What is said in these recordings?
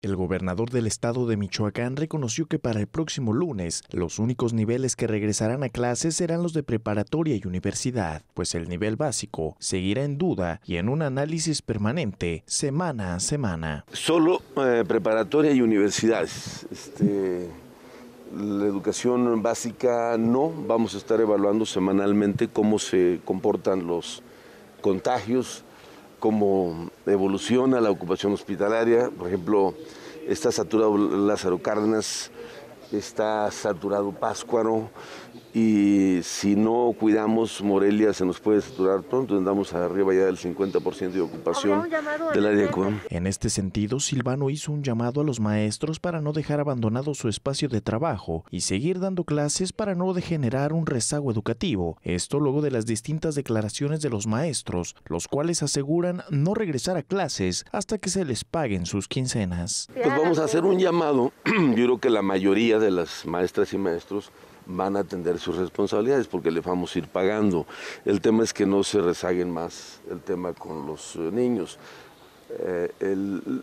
El gobernador del estado de Michoacán reconoció que para el próximo lunes los únicos niveles que regresarán a clases serán los de preparatoria y universidad, pues el nivel básico seguirá en duda y en un análisis permanente semana a semana. Solo eh, preparatoria y universidad, este, la educación básica no, vamos a estar evaluando semanalmente cómo se comportan los contagios cómo evoluciona la ocupación hospitalaria. Por ejemplo, está saturado Lázaro Cárdenas está saturado Páscuaro y si no cuidamos Morelia se nos puede saturar pronto, andamos arriba ya del 50% de ocupación del área de En este sentido, Silvano hizo un llamado a los maestros para no dejar abandonado su espacio de trabajo y seguir dando clases para no degenerar un rezago educativo. Esto luego de las distintas declaraciones de los maestros, los cuales aseguran no regresar a clases hasta que se les paguen sus quincenas. Pues vamos a hacer un llamado, yo creo que la mayoría de las maestras y maestros van a atender sus responsabilidades porque les vamos a ir pagando. El tema es que no se rezaguen más el tema con los eh, niños. Eh,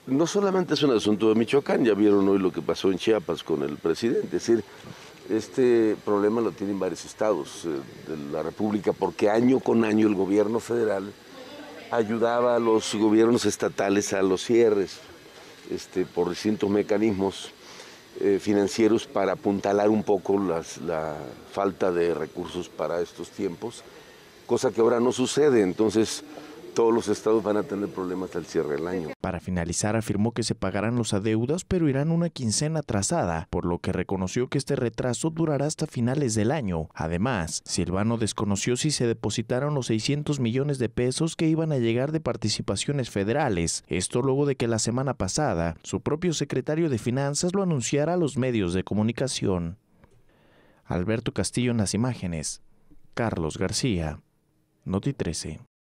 no solamente es un asunto de Michoacán, ya vieron hoy lo que pasó en Chiapas con el presidente, es decir, este problema lo tienen varios estados eh, de la República porque año con año el gobierno federal ayudaba a los gobiernos estatales a los cierres este, por distintos mecanismos eh, financieros para apuntalar un poco la falta de recursos para estos tiempos, cosa que ahora no sucede. Entonces, todos los estados van a tener problemas al cierre del año. Para finalizar, afirmó que se pagarán los adeudos, pero irán una quincena atrasada, por lo que reconoció que este retraso durará hasta finales del año. Además, Silvano desconoció si se depositaron los 600 millones de pesos que iban a llegar de participaciones federales. Esto luego de que la semana pasada su propio secretario de Finanzas lo anunciara a los medios de comunicación. Alberto Castillo en las imágenes. Carlos García. Noti 13.